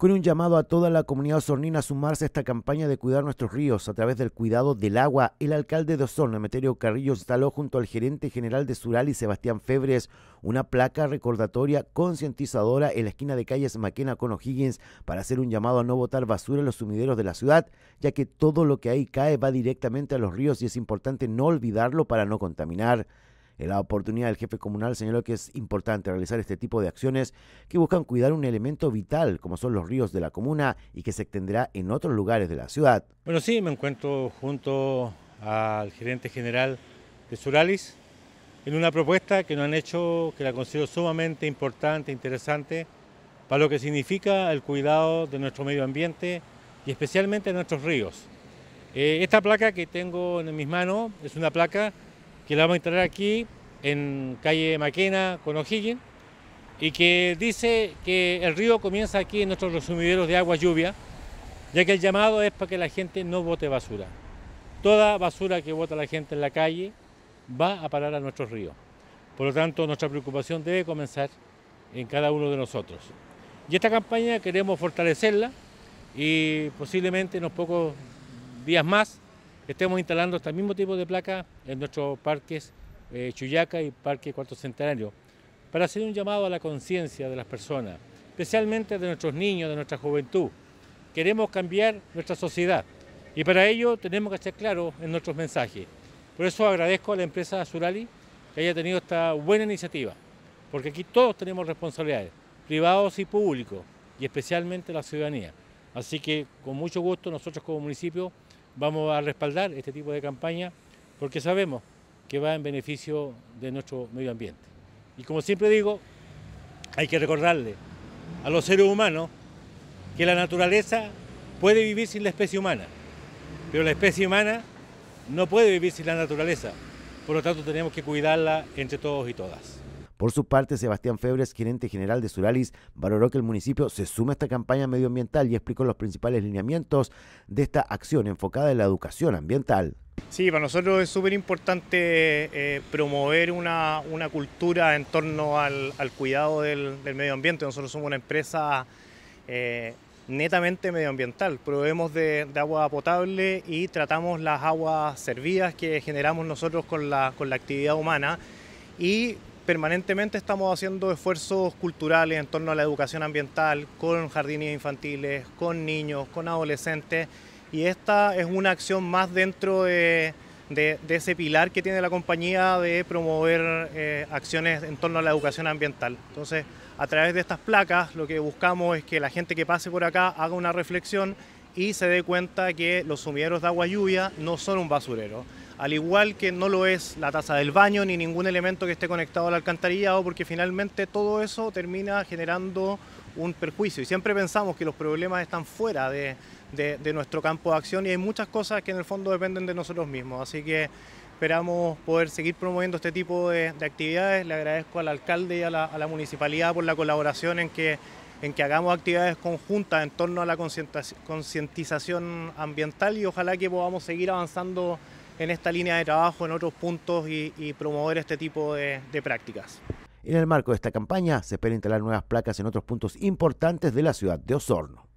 con un llamado a toda la comunidad osornina a sumarse a esta campaña de cuidar nuestros ríos a través del cuidado del agua. El alcalde de Osorno, Emeterio Carrillo, instaló junto al gerente general de Surali, Sebastián Febres, una placa recordatoria concientizadora en la esquina de calles Maquena con O'Higgins para hacer un llamado a no botar basura en los sumideros de la ciudad, ya que todo lo que ahí cae va directamente a los ríos y es importante no olvidarlo para no contaminar. En eh, la oportunidad, del jefe comunal señaló que es importante realizar este tipo de acciones que buscan cuidar un elemento vital como son los ríos de la comuna y que se extenderá en otros lugares de la ciudad. Bueno, sí, me encuentro junto al gerente general de Suralis en una propuesta que nos han hecho, que la considero sumamente importante, interesante, para lo que significa el cuidado de nuestro medio ambiente y especialmente de nuestros ríos. Eh, esta placa que tengo en mis manos es una placa que la vamos a instalar aquí en calle Maquena con O'Higgins y que dice que el río comienza aquí en nuestros resumideros de agua lluvia, ya que el llamado es para que la gente no bote basura. Toda basura que bota la gente en la calle va a parar a nuestro río... Por lo tanto, nuestra preocupación debe comenzar en cada uno de nosotros. Y esta campaña queremos fortalecerla y posiblemente en unos pocos días más estemos instalando este mismo tipo de placa en nuestros parques eh, Chuyaca y Parque Cuarto Centenario, para hacer un llamado a la conciencia de las personas, especialmente de nuestros niños, de nuestra juventud. Queremos cambiar nuestra sociedad y para ello tenemos que estar claros en nuestros mensajes. Por eso agradezco a la empresa Surali que haya tenido esta buena iniciativa, porque aquí todos tenemos responsabilidades, privados y públicos, y especialmente la ciudadanía. Así que con mucho gusto nosotros como municipio vamos a respaldar este tipo de campaña porque sabemos que va en beneficio de nuestro medio ambiente. Y como siempre digo, hay que recordarle a los seres humanos que la naturaleza puede vivir sin la especie humana, pero la especie humana no puede vivir sin la naturaleza. Por lo tanto, tenemos que cuidarla entre todos y todas. Por su parte, Sebastián Febres, gerente general de Suralis, valoró que el municipio se suma a esta campaña medioambiental y explicó los principales lineamientos de esta acción enfocada en la educación ambiental. Sí, para nosotros es súper importante eh, promover una, cultura en torno al, cuidado del, medio ambiente. Nosotros somos una empresa eh, netamente medioambiental. Proveemos de, agua potable y tratamos las aguas servidas que generamos nosotros con la, con la actividad humana. Y permanentemente estamos haciendo esfuerzos culturales en torno a la educación ambiental, con jardines infantiles, con niños, con adolescentes y esta es una acción más dentro de, ese pilar que tiene la compañía de promover eh, acciones en torno a la educación ambiental. Entonces, a través de estas placas lo que buscamos es que la gente que pase por acá haga una reflexión y se dé cuenta que los sumideros de agua lluvia no son un basurero. Al igual que no lo es la taza del baño ni ningún elemento que esté conectado a la alcantarillado, porque finalmente todo eso termina generando un perjuicio. Y siempre pensamos que los problemas están fuera de, de, nuestro campo de acción y hay muchas cosas que en el fondo dependen de nosotros mismos. Así que esperamos poder seguir promoviendo este tipo de, actividades. Le agradezco al alcalde y a la, a la, municipalidad por la colaboración en que, en que hagamos actividades conjuntas en torno a la concientización ambiental y ojalá que podamos seguir avanzando en esta línea de trabajo, en otros puntos y, y promover este tipo de prácticas. En el marco de esta campaña se espera instalar nuevas placas en otros puntos importantes de la ciudad de Osorno.